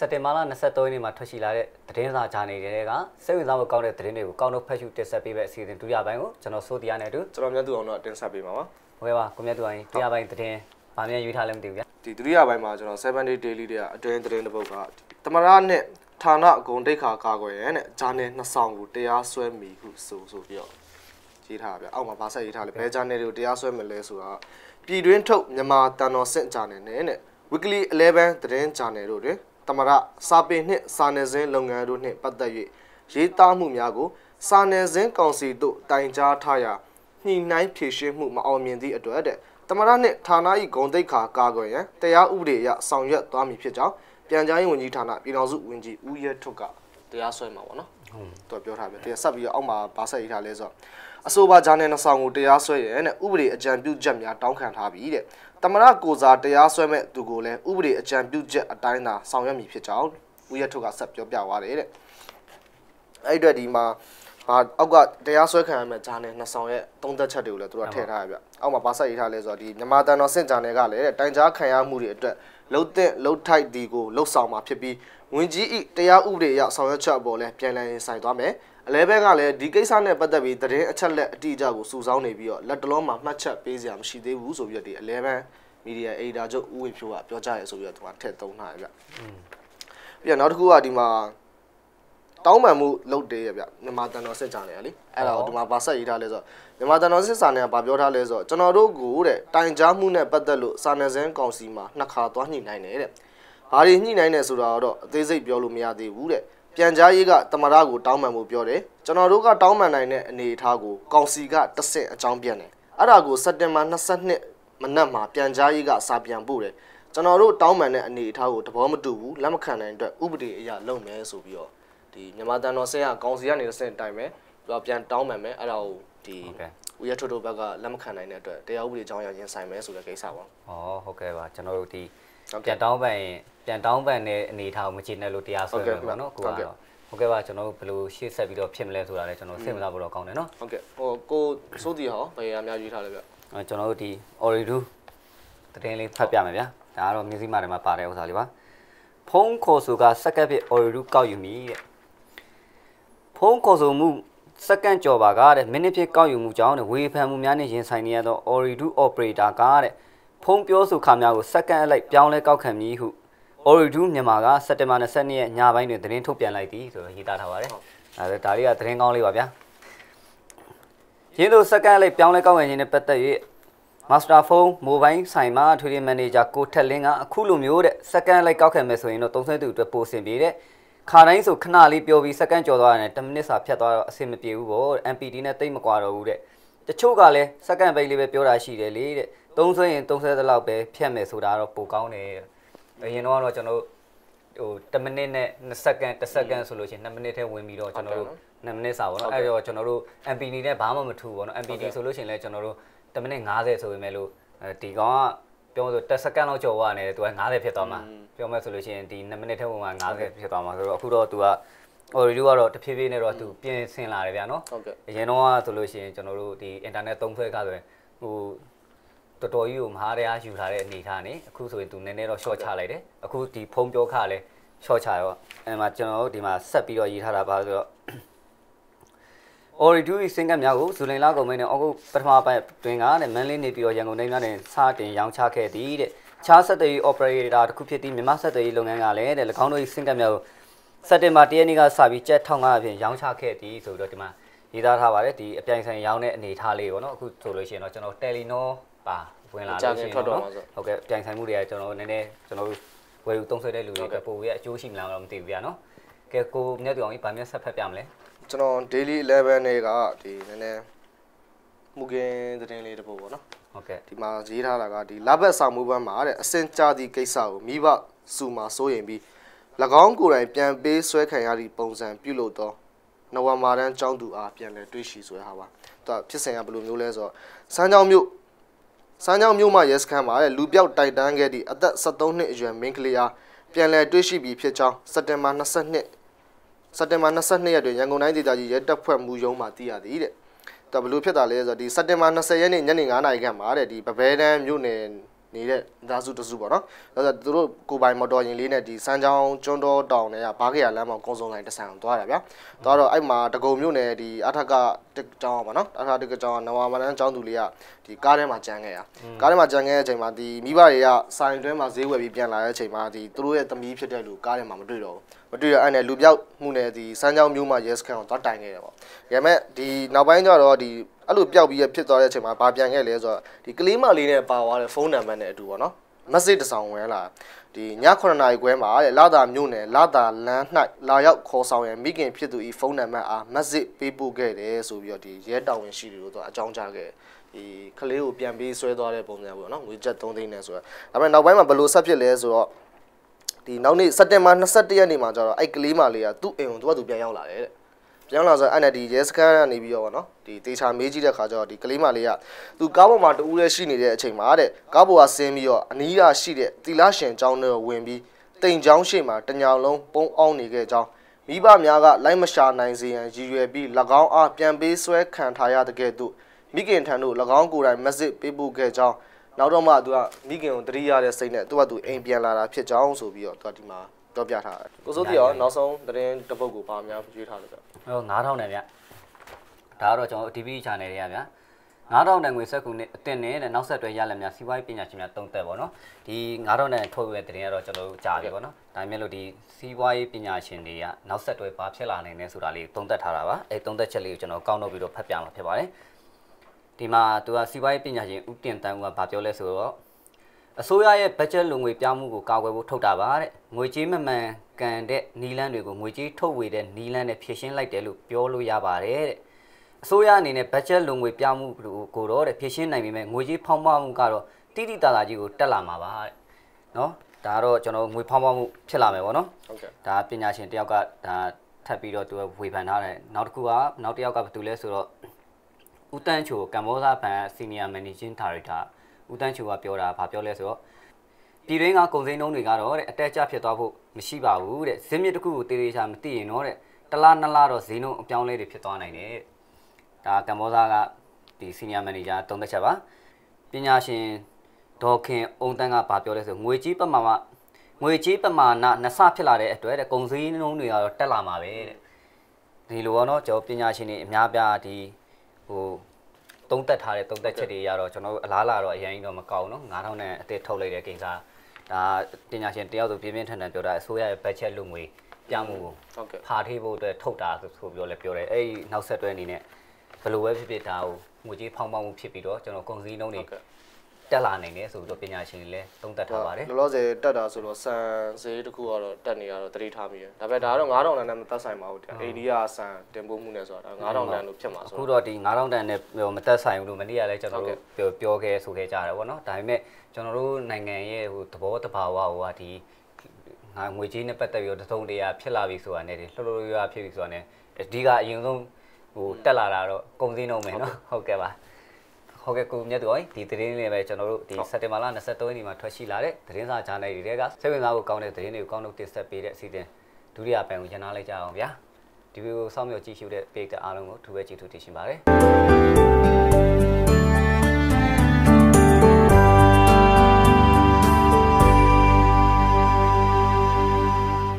စက်တင်ဘာလ23ရက်နေ့မှာထွက်ရှိလာတဲ့သတင်းစာဂျာနယ်တွေကစိတ်ဝင်စားဖို့ကောင်းတဲ့သတင်းတွေကိုကောင်းတော့ဖတ်ရှုတင်ဆက်ပေးမဲ့အစီအစဉ်ဒုတိယပိုင်းကိုကျွန်တော်စိုးတရားနဲ့အတူကျွန်တော်မြတ်သူအောင်တို့တင်ဆက်ပေးမှာပါ။ဟုတ်ပါကိုမြတ်သူအောင်ဒုတိယပိုင်းသတင်းဗာမြန်ရွေးထားလဲမသိဘူးဗျာ။ဒီဒုတိယပိုင်းမှာကျွန်တော်7 day daily တွေကအတွင်းသတင်းတစ်ပုဒ်ကတမရနဲ့ဌာနအကုန်တိတ်ခါကာကွယ်ရဲ့တဲ့ဂျာနယ်နှစ်ဆောင်ကိုတရားစွဲမိဟုဆိုဆိုပြီးတော့ရေးထားပါဗျ။အောက်မှာဗာဆက်ရေးထားလဲဘဲဂျာနယ်တွေကိုတရားစွဲမလဲဆိုတာပြည်တွင်းထုတ်မြန်မာတန်တော်စင့်ဂျာနယ်နဲ့ Weekly 11သတင်းဂျာနယ်တို့တွင်တမရစာပေနှင့်စာနယ်ဇင်းလုပ်ငန်းတို့နှင့်ပတ်သက်၍ရေးသားမှုများကိုစာနယ်ဇင်းကောင်စီတို့တိုင်ကြားထားရာညှိနှိုင်းဖြည့်ရှင်းမှုမအောင်မြင်သည့်အတွက်တဲ့တမရနှင့်ဌာန၏ဂုံတိတ်ခါကာကွယ်ရန်တရားဥပဒေအရဆောင်ရွက်သွားမည်ဖြစ်ကြောင်းပြန်ကြားရေးဝန်ကြီးဌာနပြည်ထောင်စုဝန်ကြီးဦးရဲထွတ်ကတရားစွဲမှာပေါ့နော်ဟုတ်သူပြောထားပြီတရားဆက်ပြီးတော့အောက်မှာဗာဆက်ရေးထားလဲဆိုတော့အဆိုပါဂျာနယ်နှဆောင်ကိုတရားစွဲရန်တဲ့ဥပဒေအကြံပြုချက်များတောင်းခံထားပြီးတဲ့သမရကိုစာတရားစွဲမဲ့သူကိုလည်းဥပဒေအကြံပြုချက်အတိုင်းသာဆောင်ရွက်မည်ဖြစ်ကြောင်းဦးရထုတ်ကဆက်ပြောပြသွားတယ်တဲ့အဲ့အတွက်ဒီမှာဘာအောက်ကတရားစွဲခံရမဲ့ဂျာနယ်နှစ်ဆောင်ရဲ့သုံးသက်ချက်တွေကိုလည်းသူတို့ထည့်ထားရဗျအောက်မှာဘာဆက်ရေးထားလဲဆိုတော့ဒီမြန်မာတန်တော်စင့်ဂျာနယ်ကလည်းတိုင်ကြားခံရမှုတွေအတွက်လုံတဲ့လုံထိုက်ဒီကိုလှုပ်ဆောင်มาဖြစ်ပြီးဝင်ကြီးဤတရားဥပဒေအရဆောင်ရွက်ချက်အပေါ်လည်းပြန်လည်ရင်ဆိုင်သွားမယ်။အလဲဘက်ကလည်းဒီကိစ္စနဲ့ပတ်သက်ပြီးသတင်းအချက်လက်အတိအကျကိုစုဆောင်းနေပြီးတော့လက်တလုံးမှာမှတ်ချက်ပေးစရာမရှိသေးဘူးဆိုပြီးတော့ဒီအလဲဘက်မီဒီယာအေဒါချုပ်ဦးဝင်းဖြိုးကပြောကြားရဲဆိုပြီးတော့သူကထည့်သုံးထားရဗျ။ပြီးတော့နောက်တစ်ခုကဒီမှာတောင်းပန်မှုလုပ်တယ်ရဗျမြန်မာတန်တော်စစ်ချာနေရလေအဲ့ဒါကိုဒီမှာဗာဆက်ရေးထားလဲဆိုတော့မြန်မာတန်တော်စစ်စာနယ်ကဗာပြောထားလဲဆိုတော့ကျွန်တော်တို့ကိုတဲ့တိုင်ကြားမှုနဲ့ပတ်သက်လို့စာနယ်ဇင်းကောင်စီမှာနှစ်ခါသွားညှိနှိုင်းတယ်တဲ့ဘာတွေညှိနှိုင်းနေဆိုတာတော့အသေးစိတ်ပြောလို့မရသေးဘူးတဲ့ပြန်ကြားရေးကတမရကိုတောင်းပန်မှုပြောတယ်ကျွန်တော်တို့ကတောင်းပန်နိုင်တဲ့အနေအထားကိုကောင်စီကတဆင့်အကြောင်းပြန်တယ်အဲ့ဒါကိုစက်တင်ဘာ22မနက်မှာပြန်ကြားရေးကစာပြန်ပို့တယ်ကျွန်တော်တို့တောင်းပန်တဲ့အနေအထားကိုသဘောမတူဘူးလက်မခံနိုင်အတွက်ဥပဒေအရလုပ်မယ်ဆိုပြီးတော့ဒီမြန်မာတန်တော်ဆင်းကကောင်စီကနေတဆင့်တိုင်မယ်သူကပြန်တောင်းပန်မယ်အဲ့ဒါကိုဒီဦးရထွတ်တို့ဘက်ကလက်မခံနိုင်တဲ့အတွက်တရားဥပဒေကြောင်းအရရင်ဆိုင်မယ်ဆိုတဲ့ကိစ္စပေါ့။ဩဟုတ်ကဲ့ပါကျွန်တော်တို့ဒီပြန်တောင်းပန်ရင်ပြန်တောင်းပန်တဲ့အနေအထားကိုမကျေနပ်လို့တရားစွဲမယ်ပေါ့နော်ကိုကတော့ဟုတ်ကဲ့ပါကျွန်တော်တို့ဘယ်လိုရှေ့ဆက်ပြီးတော့ဖြစ်မလဲဆိုတာလည်းကျွန်တော်စိတ်ဝင်စားဖို့တော့ကောင်းတယ်နော်ဟုတ်ကဲ့ဟိုကိုစိုးတီဟောဘယ်အများကြီးထားလဲဗျအဲကျွန်တော်တို့ဒီ Oridu သတင်းလေးဖတ်ပြမယ်ဗျာဒါကတော့မျိုးစိမာတွေမှာပါတဲ့ဥစ္စာလေးပါဖုံးခေါ်ဆိုကစက္ကပ်ဖြစ် Oridu ကောက်ယူမီတဲ့ဖုံးခေါ်ဆိုမှုစက္ကန့်ကျော်ပါကတဲ့မိနစ်ဖြစ်ကောက်ယူမှုကြောင့်တဲ့ဝေဖန်မှုများနဲ့ရင်ဆိုင်နေရသော Oridu operator ကတဲ့ဖုံးပြောဆိုခါများကိုစက္ကန့်အလိုက် ပြောင်းလဲကောက်ခံမည်ဟု Oridu မြန်မာကစက်တင်ဘာ22ရက်ညပိုင်းတွင် သတင်းထုတ်ပြန်လိုက်သည်ဆိုတော့ရေးသားထားပါတယ်။အဲဒါလေးကသတင်းကောင်းလေးပါဗျာ။ရင်းတို့စက္ကန့်အလိုက်ပြောင်းလဲကောက်ခံခြင်းနဲ့ပတ်သက်၍ Master Phone Mobile ဆိုင်မှာထွေထွေမန်နေဂျာကိုထက်လင်းကအခုလိုမျိုးတဲ့စက္ကန့်အလိုက်ကောက်ခံမယ်ဆိုရင်တော့သုံးဆွဲသူအတွက်ပိုဆင်ပြေတဲ့ခါတိုင်းဆိုခဏလေးပြောပြီးစက္ကန့်ကျော်သွားရတယ်10မိနစ်စာဖြတ်သွားတော့အဆင်မပြေဘူးပေါ့ MPD နဲ့တိတ်မကွာတော့ဘူးတဲ့တချို့ကလည်းစက္ကန့်ပိတ်လေးပဲပြောတာရှိတယ်လေတဲ့သုံးဆွဲရင်30လောက်ပဲဖြတ်မယ်ဆိုတာတော့ပိုကောင်းတယ်အရင်တော့ကတော့ကျွန်တော်ဟို1မိနစ်နဲ့2စက္ကန့်1စက္ကန့်ဆိုလို့ရှိရင်2မိနစ်ထဲဝင်ပြီးတော့ကျွန်တော်တို့2မိနစ်စာပေါ့နော်အဲ့တော့ကျွန်တော်တို့ MPD နဲ့ဘာမှမထူပေါ့နော် MPD ဆိုလို့ရှိရင်လည်းကျွန်တော်တို့1မိနစ်90ဆိုပေမဲ့လို့ဒီကောင်ကပြောဆို10စက္ကန့်လောက်ကျော်သွားနေတယ်သူက90ဖြစ်သွားမှာပြောမယ်ဆိုလို့ရှိရင်ဒီ2မိနစ်ထဲဝင်မှာ90ဖြစ်သွားမှာဆိုတော့အခုတော့သူကအော်ဒီလိုကတော့တဖြည်းဖြည်းနဲ့တော့သူပြင်ဆင်လာတယ်ဗျာနော်အရင်တော့ဆိုလို့ရှိရင်ကျွန်တော်တို့ဒီ internet သုံးဖွဲ့ကဆိုရင်ဟိုတော်တော်ကြီးကိုမဟာတရားယူထားတဲ့အနေထားနဲ့အခုဆိုရင်သူနည်းနည်းတော့ short ချလိုက်တယ်အခုဒီဖုံးပြောခါလဲ short ချရောအဲမှာကျွန်တော်တို့ဒီမှာဆက်ပြီးတော့ရေးထားတာပါဆိုတော့ Oridui စင်ကများကိုဇူလိုင်လကုန်ပိုင်းနဲ့အောက်တိုဘာပထမပိုင်းတွင်ကတဲ့မန်လေးနေပြီးတော့ရန်ကုန်တိုင်းများနဲ့စတင်ရောင်းချခဲ့သည်တဲ့ခြားဆက်သွယ်ရေး operator တစ်ခုဖြစ်သည့်မြန်မာဆက်သွယ်ရေးလုပ်ငန်းကလည်းတဲ့၎င်းတို့၏စင်ကများကိုစက်တင်ဘာ၁ရက်နေ့ကစပြီးကြက်1500အပြင်ရောင်းချခဲ့သည်ဆိုပြီးတော့ဒီမှာရေးသားထားပါတယ်ဒီအပြိုင်ဆိုင်ရောင်းတဲ့အနေထားလေးပေါ့နော်အခုဆိုလို့ရှိရင်တော့ကျွန်တော် Telenor ပါဝင်လာလို့ရှိရင်တော့ဟုတ်ကဲ့ပြိုင်ဆိုင်မှုတွေကကျွန်တော်နည်းနည်းကျွန်တော်တို့ဝယ်ယူသုံးဆွဲတဲ့လူတွေအတွက်ပို့ရအကျိုးရှိမလားတော့မသိဘူးဗျာနော်ကဲကိုမြတ်တူအောင်ကြီးဗာမြတ်ဆက်ဖက်ပြမလဲကျွန်တော် daily 11နဲ့ကဒီနည်းနည်းမူကင်းသတင်းလေးတပုတ်ပေါ့နော်ဟုတ်ကဲ့ဒီမှာရေးထားတာကဒီလဘက်ဆောင်မှုဘန်းမှာတဲ့အစင်ကြသည့်ကိစ္စကိုမိဘစုမှာစိုးရင်ပြီး၎င်းကိုယ်တိုင်ပြန်ပေးဆွဲခံရသည့်ပုံစံပြုလုပ်သောနဝမာတန်းចောင်းသူအားပြန်လဲတွေးရှိဆွဲဟာပါသူကဖြစ်စဉ်ကဘယ်လိုမျိုးလဲဆိုတော့စမ်းချောင်းမြို့စမ်းချောင်းမြို့မရဲစခန်းမှာလူပြောက်တိုက်တန်းခဲ့သည့်အသက်73နှစ်အရွယ်မင်းကလေးအားပြန်လည်တွေ့ရှိပြီးဖြစ်ကြောင်းစက်တင်ဘာ22စက်တင်ဘာ22ရက်တွင်ရန်ကုန်တိုင်းဒေသကြီးရဲတပ်ဖွဲ့မှူးရုံးမှသိရသည်တဲ့။ဒါဘလို့ဖြစ်တာလဲဆိုတော့ဒီစက်တင်ဘာ20ရက်နေ့ညနေ9:00နာရီခန့်မှာတဲ့ဒီပပဲတန်းမြို့နယ်နေတဲ့သားစုတစုပေါ့နော်ဒါဆိုသူတို့ကိုပိုင်မော်တော်ယာဉ်လေးနဲ့ဒီစမ်းချောင်းကျွန်းတော်တောင်တွေကဘာခေရလမ်းမောင်ကုန်းစုံလိုင်းတဆန်အောင်သွားတာဗျာသွားတော့အဲ့မှာတကုံမြို့နယ်ဒီအထက်ကတက်ကျောင်းပေါ့နော်အထက်တက်ကျောင်းကနဝမလန်းကျောင်းသူလေးကဒီကားထဲမှာကြမ်းခဲ့တာကားထဲမှာကြမ်းခဲ့တဲ့အချိန်မှာဒီမိဘတွေကဆိုင်တွဲမှာဈေးဝယ်ပြီးပြန်လာတဲ့အချိန်မှာဒီသူတို့ရဲ့သမီးဖြစ်တဲ့လူကားထဲမှာမတွေ့တော့ဘူးမတွေ့တော့အဲ့နဲ့လူပြောက်မှုနယ်ဒီစမ်းချောင်းမြို့မှာရဲစခန်းကိုသွားတိုင်ခဲ့တယ်ပေါ့ဒါပေမဲ့ဒီနောက်ပိုင်းကျတော့ဒီအဲ့လိုပျောက်ပြီးရဖြစ်သွားတဲ့အချိန်မှာဘာပြန်ခဲ့လဲဆိုတော့ဒီကလေးမလေးနဲ့ပါသွားတဲ့ဖုန်းနံပါတ်နဲ့အတူပေါ့နော် message တစ်စောင်ဝင်လာဒီည9နာရီခွဲမှာတဲ့လာတာမြို့နယ်လာတာလမ်း၌လာရောက်ခေါ်ဆောင်ရမိခင်ဖြစ်သူဤဖုန်းနံပါတ်အား message ပေးပို့ခဲ့တယ်ဆိုပြီးတော့ဒီရဲတောင်ဝင်ရှိတယ်လို့သူအကြောင်းကြားခဲ့ဒီကလေးကိုပြန်ပေးဆွဲသွားတဲ့ပုံစံပေါ့နော်ငွေကျပ်3သိန်းနဲ့ဆိုတော့ဒါပေမဲ့နောက်ပိုင်းမှာဘယ်လိုဆက်ဖြစ်လဲဆိုတော့ဒီနောက်နေ့စက်တင်ဘာ21ရက်နေ့မှာကျတော့အဲ့ကလေးမလေးကသူ့အိမ်ကိုသူကသူပြန်ရောက်လာတယ်တဲ့ပြောင်းလာဆို NLD ရဲစခန်းကနေပြီးတော့ဗောနော်ဒီတေချာမေးကြည့်တဲ့ခါကျတော့ဒီကလေးမလေးကသူကားပေါ်မှာတူးရဲရှိနေတဲ့အချိန်မှာတဲ့ကားပေါ်ကဆင်းပြီးတော့အနီးကရှိတဲ့တီလာရှင်ကျောင်းထဲကိုဝင်ပြီးတိမ်ကျောင်းရှိမှာတညောင်လုံးပုံအောင်နေခဲ့ကြောင်းမိဘများကလိုက်မရှာနိုင်စေရန်ရည်ရွယ်ပြီး၎င်းအားပြန်ပေးဆွဲခံထားရတဲ့ကဲ့သို့မိခင်ထံသို့၎င်းကိုယ်တိုင် message ပေးပို့ခဲ့ကြောင်းနောက်တော့မှသူကမိခင်ကိုတတိယတဲ့စိတ်နဲ့သူကသူအိမ်ပြန်လာတာဖြစ်ကြောင်းဆိုပြီးတော့သူကဒီမှာပြောပြထားတယ်ကိုစိုးတီရောနောက်ဆုံးသတင်းတစ်ပုဒ်ကိုပါများရွေးထားလို့ကြာဟုတ်9000နဲ့ဗျဒါကတော့ကျွန်တော် TV channel တွေကဗျာ9000တန်ငွေဆက်ကူနဲ့အတင်နဲ့နောက်ဆက်တွဲရလက်များစီးပွားရေးပညာရှင်များတုံးသက်ပါတော့ဒီ9000တန်ထုတ်ရတဲ့တင်ရတော့ကျွန်တော်တို့ကြားပြီပေါ့နော်ဒါမျိုးလို့ဒီစီးပွားရေးပညာရှင်တွေကနောက်ဆက်တွဲဘာဖြစ်လာနိုင်လဲဆိုတာလေးတုံးသက်ထားတာပါအဲတုံးသက်ချက်လေးကိုကျွန်တော်ကောက်နှုတ်ပြီးတော့ဖတ်ပြမှာဖြစ်ပါတယ်ဒီမှာသူကစီးပွားရေးပညာရှင်ဦးတင်တန်းဦးကဗာပြောလဲဆိုတော့အစိုးရရဲ့ဘတ်ဂျက်လုံငွေပြောင်းမှုကိုကာကွယ်ဖို့ထုတ်တာပါတဲ့ငွေကြေးမမှန်ကန်တဲ့နီလန်းတွေကိုငွေကြေးထုတ်ဝေတဲ့နီလန်းနဲ့ဖြည့်ရှင်းလိုက်တယ်လို့ပြောလို့ရပါတယ်တဲ့အစိုးရအနေနဲ့ဘတ်ဂျက်လုံငွေပြောင်းမှုကိုတော့တဲ့ဖြည့်ရှင်းနိုင်ပေမဲ့ငွေကြေးဖောင်းပွားမှုကတော့တိတိတလာကြီးကိုတက်လာမှာပါတဲ့နော်ဒါကတော့ကျွန်တော်ငွေဖောင်းပွားမှုဖြစ်လာမယ်ပေါ့နော်ဟုတ်ကဲ့ဒါပညာရှင်တယောက်ကဒါထပ်ပြီးတော့သူဝေဖန်ထားတယ်နောက်တစ်ခုကနောက်တစ်ယောက်ကဘာတူလဲဆိုတော့ဦးတန်းချိုကမ္ဘောဇာဘဏ်စီနီယာမန်နေဂျင်းဒါရိုက်တာဦးတန်းချိုကပြောတာဗာပြောလဲဆိုတော့ပြည်တွင်းကကုန်စည်နှုန်းတွေကတော့တဲ့အတက်ကျဖြစ်သွားဖို့မရှိပါဘူးတဲ့ဈေးမြင့်တစ်ခုကိုတေးသေးချာမသိရင်တော့တဲ့တလားနှစ်လားတော့ဈေးနှုန်းအပြောင်းလဲတွေဖြစ်သွားနိုင်တယ်ဒါကမ္ဘောဇာကဒီ senior manager တုံးသက်ချက်ပါပညာရှင်ဒေါ်ခင်အုံတန်းကဗာပြောလဲဆိုငွေကြီးပမာမငွေကြီးပမာဏနှစ်ဆဖြစ်လာတဲ့အတွက်တဲ့ကုန်စည်နှုန်းတွေကတော့တက်လာမှာပဲတဲ့ဒီလိုကတော့ကျွန်တော်ပညာရှင်တွေအများပြားဒီဟိုသုံးသက်ထားတဲ့သုံးသက်ချက်တွေရတော့ကျွန်တော်တို့အလားလာတော့အရင်တော့မကောင်းနော်9000နဲ့အသစ်ထုတ်လိုက်တဲ့ကိစ္စဒါပညာရှင်တယောက်ဆိုပြင်းပြင်းထန်ထန်ပြောတာအစိုးရရဲ့ budget လူငွေပြမှုကိုဟုတ်ကဲ့ဖာထိဖို့အတွက်ထုတ်တာဆိုပြောလဲပြောတယ်အဲ့ဒီနောက်ဆက်တွဲအနေနဲ့ဘယ်လိုပဲဖြစ်ဖြစ်ဒါကိုငွေကြေးဖောင်းပေါင်းမှုဖြစ်ပြီးတော့ကျွန်တော်ကုန်စည်နှုန်းတွေတက်လာနိုင်တယ်ဆိုတော့ပညာရှင်တွေလည်းသုံးသပ်ထားပါတယ်လောလောဆယ်တက်တာဆိုတော့ဆန်ဈေးတစ်ခုကတော့တက်နေရတော့သတိထားမိတယ်ဒါပေမဲ့ဒါကတော့9000တန်နဲ့မသက်ဆိုင်ပါဘူးအိန္ဒိယဆန်တင်ပို့မှုနဲ့ဆိုတာ9000တန်လို့ဖြစ်မှာဆိုတော့အခုတော့ဒီ9000တန်နဲ့မသက်ဆိုင်ဘူးလို့မနေ့ကလည်းကျွန်တော်တို့ပြောပြောခဲ့ဆိုခဲ့ကြတာပေါ့နော်ဒါပေမဲ့ကျွန်တော်တို့နိုင်ငံရဲ့ဟိုသဘောတဘာဝဟိုကဒီငွေကြေးနဲ့ပတ်သက်ပြီးတော့တစုံတရာဖြစ်လာပြီဆိုတာနဲ့လှလှရရဖြစ်ပြီဆိုတာနဲ့အဓိကအရင်ဆုံးဟိုတက်လာတာတော့ကုန်စင်းတော့မယ်နော်ဟုတ်ကဲ့ပါဟုတ်ကဲ့ကိုမြတ်သူအောင်ဒီသတင်းလေးပဲကျွန်တော်တို့ဒီစက်တင်ဘာလ23ရက်နေ့မှာထွက်ရှိလာတဲ့သတင်းစာဂျာနယ်တွေကစိတ်ဝင်စားဖို့ကောင်းတဲ့သတင်းတွေကိုကောင်းလို့တင်ဆက်ပေးတဲ့အစီအစဉ်ဒုတိယပိုင်းကိုရန်နာလိုက်ကြအောင်ဗျာဒီဗီဒီယိုစောင့်မျှော်ကြည့်ရှုတဲ့ page အားလုံးကိုထူပဲကျေးဇူးတင်ရှင်ပါတယ်